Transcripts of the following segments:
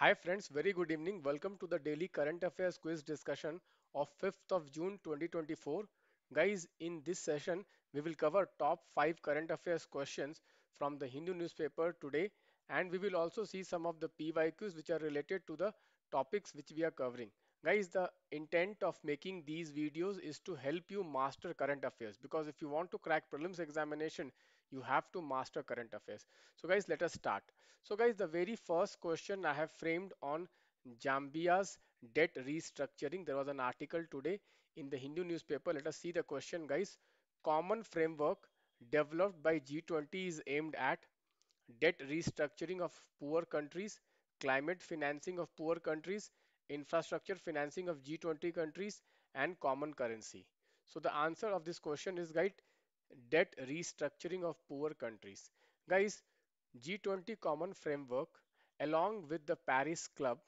Hi friends, very good evening. Welcome to the daily current affairs quiz discussion of 5th of June 2024. Guys, in this session, we will cover top 5 current affairs questions from the Hindu newspaper today and we will also see some of the PYQs which are related to the topics which we are covering. Guys, the intent of making these videos is to help you master current affairs because if you want to crack prelims examination, you have to master current affairs so guys let us start so guys the very first question i have framed on zambia's debt restructuring there was an article today in the hindu newspaper let us see the question guys common framework developed by g20 is aimed at debt restructuring of poor countries climate financing of poor countries infrastructure financing of g20 countries and common currency so the answer of this question is right debt restructuring of poor countries. Guys, G20 Common Framework, along with the Paris Club,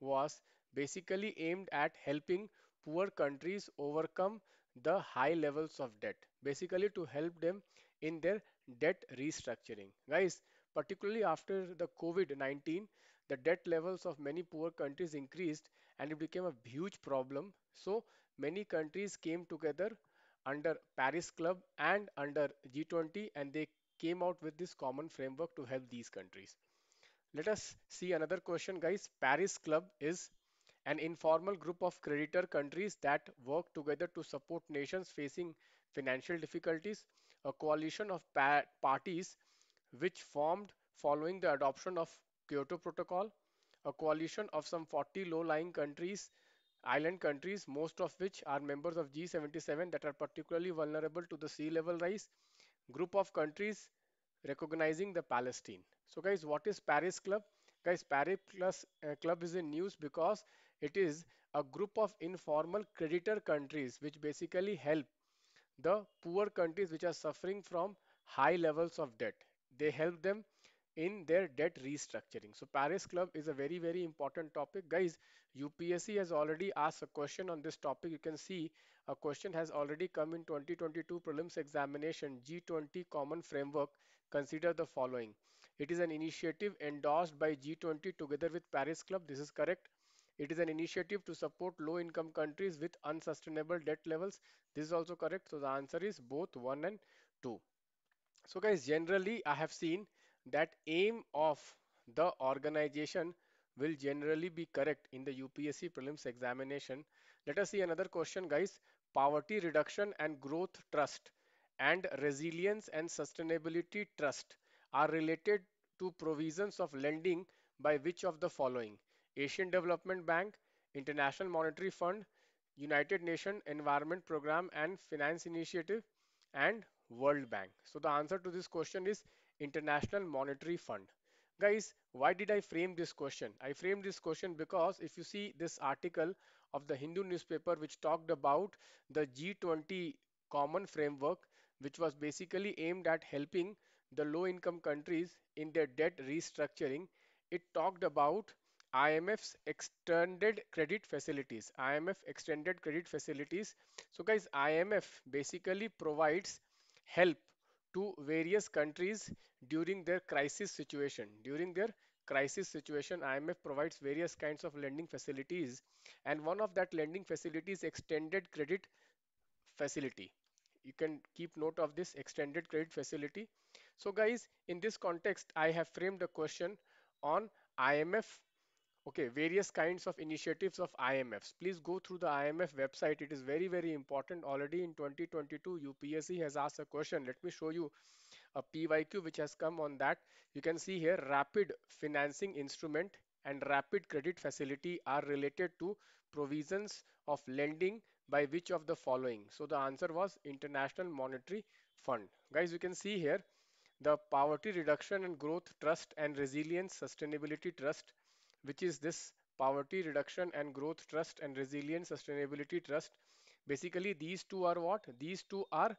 was basically aimed at helping poor countries overcome the high levels of debt, basically to help them in their debt restructuring. Guys, particularly after the COVID 19, the debt levels of many poor countries increased and it became a huge problem. So, many countries came together under Paris Club and under G20 and they came out with this common framework to help these countries. Let us see another question guys. Paris Club is an informal group of creditor countries that work together to support nations facing financial difficulties. A coalition of parties which formed following the adoption of Kyoto Protocol. A coalition of some 40 low-lying countries island countries, most of which are members of G77 that are particularly vulnerable to the sea level rise, group of countries recognizing the Palestine. So guys, what is Paris Club? Guys, Paris Plus, uh, Club is in news because it is a group of informal creditor countries which basically help the poor countries which are suffering from high levels of debt. They help them in their debt restructuring. So Paris Club is a very, very important topic. Guys, UPSC has already asked a question on this topic. You can see a question has already come in 2022 prelims examination G20 common framework. Consider the following. It is an initiative endorsed by G20 together with Paris Club. This is correct. It is an initiative to support low income countries with unsustainable debt levels. This is also correct. So the answer is both one and two. So guys, generally I have seen that aim of the organization will generally be correct in the UPSC prelims examination. Let us see another question guys. Poverty reduction and growth trust and resilience and sustainability trust are related to provisions of lending by which of the following? Asian Development Bank, International Monetary Fund, United Nations Environment Program and Finance Initiative and World Bank. So the answer to this question is International Monetary Fund. Guys, why did I frame this question? I framed this question because if you see this article of the Hindu newspaper which talked about the G20 common framework which was basically aimed at helping the low income countries in their debt restructuring, it talked about IMF's extended credit facilities. IMF extended credit facilities. So guys, IMF basically provides help to various countries during their crisis situation. During their crisis situation, IMF provides various kinds of lending facilities and one of that lending facilities extended credit facility. You can keep note of this extended credit facility. So guys, in this context, I have framed a question on IMF okay various kinds of initiatives of imfs please go through the imf website it is very very important already in 2022 upsc has asked a question let me show you a pyq which has come on that you can see here rapid financing instrument and rapid credit facility are related to provisions of lending by which of the following so the answer was international monetary fund guys you can see here the poverty reduction and growth trust and resilience sustainability trust which is this Poverty Reduction and Growth Trust and Resilient Sustainability Trust. Basically, these two are what? These two are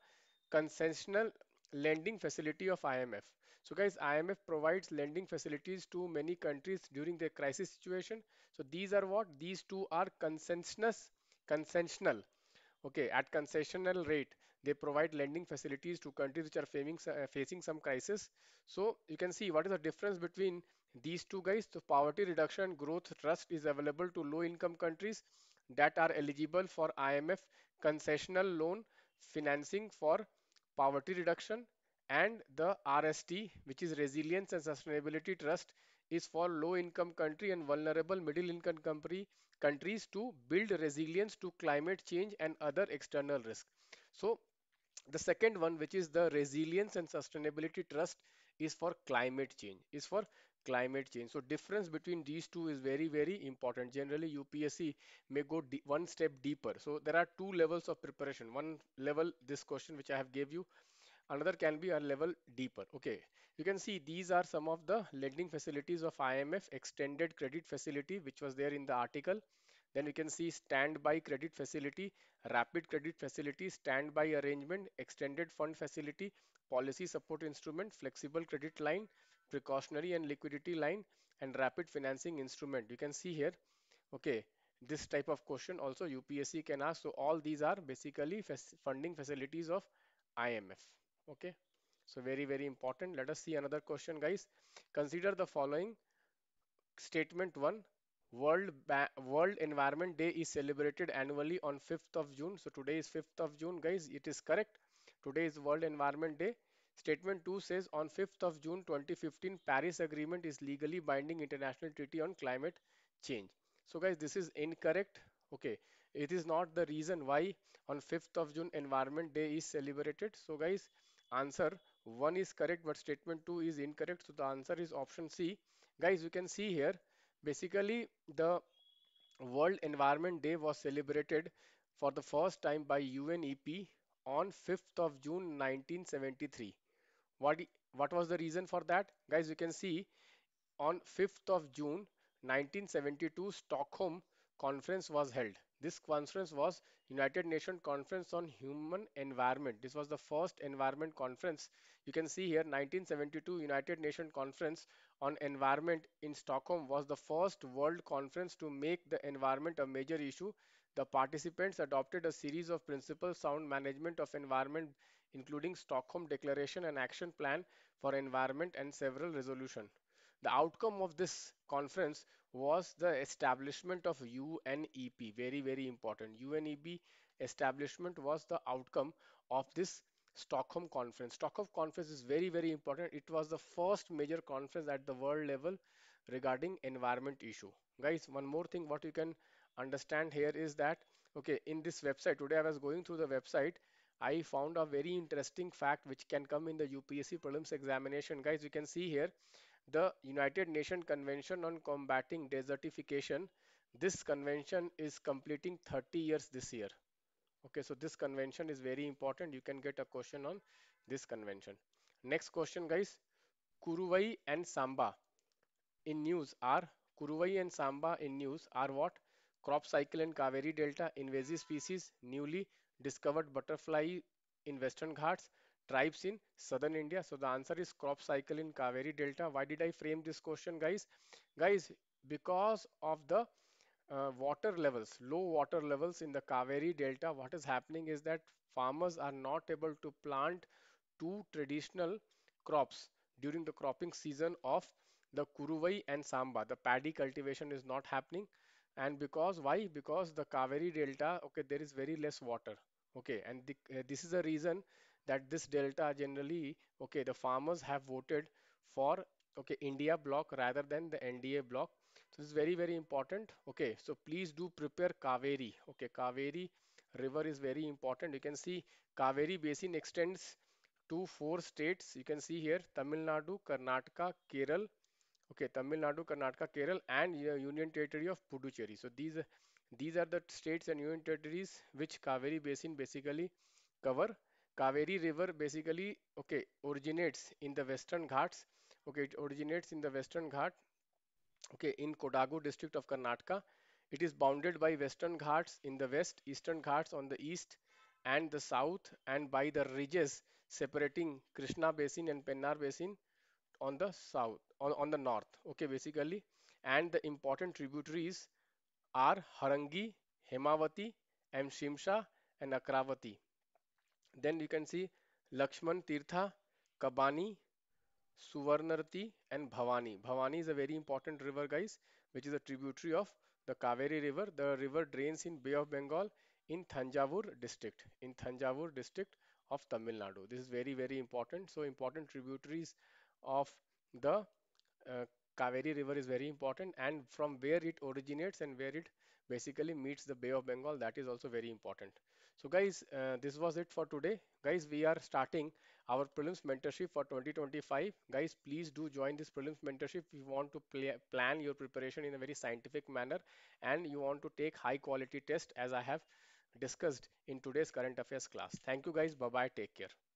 concessional lending facility of IMF. So guys, IMF provides lending facilities to many countries during the crisis situation. So these are what? These two are consensus, consensual. Okay, at concessional rate, they provide lending facilities to countries which are facing, uh, facing some crisis. So you can see what is the difference between these two guys the poverty reduction growth trust is available to low income countries that are eligible for imf concessional loan financing for poverty reduction and the rst which is resilience and sustainability trust is for low income country and vulnerable middle income country countries to build resilience to climate change and other external risk so the second one which is the resilience and sustainability trust is for climate change is for climate change. So difference between these two is very, very important. Generally, UPSC may go one step deeper. So there are two levels of preparation. One level, this question which I have gave you, another can be a level deeper okay you can see these are some of the lending facilities of imf extended credit facility which was there in the article then you can see standby credit facility rapid credit facility standby arrangement extended fund facility policy support instrument flexible credit line precautionary and liquidity line and rapid financing instrument you can see here okay this type of question also UPSC can ask so all these are basically funding facilities of IMF okay so very very important let us see another question guys consider the following statement 1 World ba World Environment Day is celebrated annually on 5th of June. So today is 5th of June, guys. It is correct. Today is World Environment Day. Statement 2 says on 5th of June 2015, Paris Agreement is legally binding international treaty on climate change. So guys, this is incorrect. Okay, it is not the reason why on 5th of June Environment Day is celebrated. So guys, answer 1 is correct but statement 2 is incorrect. So the answer is option C. Guys, you can see here, basically the World Environment Day was celebrated for the first time by UNEP on 5th of June 1973. What, what was the reason for that? Guys, you can see on 5th of June 1972, Stockholm conference was held. This conference was United Nations Conference on Human Environment. This was the first environment conference. You can see here 1972 United Nations Conference on Environment in Stockholm was the first world conference to make the environment a major issue. The participants adopted a series of principles sound management of environment including Stockholm Declaration and Action Plan for Environment and several resolution. The outcome of this conference was the establishment of UNEP, very, very important. UNEP establishment was the outcome of this Stockholm conference. Stockholm conference is very, very important. It was the first major conference at the world level regarding environment issue. Guys, one more thing what you can understand here is that, okay, in this website, today I was going through the website I found a very interesting fact which can come in the UPSC prelims examination. Guys, you can see here the United Nations Convention on Combating Desertification. This convention is completing 30 years this year. Okay, so this convention is very important. You can get a question on this convention. Next question, guys. Kuruvai and Samba in news are Kuruvai and Samba in news are what? crop cycle in Kaveri Delta, invasive species, newly discovered butterfly in Western Ghats, tribes in southern India. So the answer is crop cycle in Kaveri Delta. Why did I frame this question guys? Guys, because of the uh, water levels, low water levels in the Kaveri Delta, what is happening is that farmers are not able to plant two traditional crops during the cropping season of the Kuruvai and Samba. The paddy cultivation is not happening and because why because the kaveri delta okay there is very less water okay and the, uh, this is the reason that this delta generally okay the farmers have voted for okay india block rather than the nda block so this is very very important okay so please do prepare kaveri okay kaveri river is very important you can see kaveri basin extends to four states you can see here tamil nadu karnataka Kerala. Okay, Tamil Nadu, Karnataka, Kerala, and uh, Union Territory of Puducherry. So these these are the states and union territories which Kaveri Basin basically cover. Kaveri River basically okay originates in the Western Ghats. Okay, it originates in the Western Ghat. Okay, in Kodagu district of Karnataka. It is bounded by Western Ghats in the west, Eastern Ghats on the east and the south, and by the ridges separating Krishna Basin and Pennar Basin on the south on, on the north okay basically and the important tributaries are Harangi, Hemavati and Shimsha and Akravati then you can see Lakshman Tirtha, Kabani, Suvarnarti, and Bhavani. Bhavani is a very important river guys which is a tributary of the Kaveri river. The river drains in Bay of Bengal in Thanjavur district in Thanjavur district of Tamil Nadu. This is very very important. So important tributaries of the uh, Kaveri River is very important and from where it originates and where it basically meets the Bay of Bengal that is also very important. So guys uh, this was it for today. Guys we are starting our prelims mentorship for 2025. Guys please do join this prelims mentorship if you want to play, plan your preparation in a very scientific manner and you want to take high quality test as I have discussed in today's current affairs class. Thank you guys. Bye bye. Take care.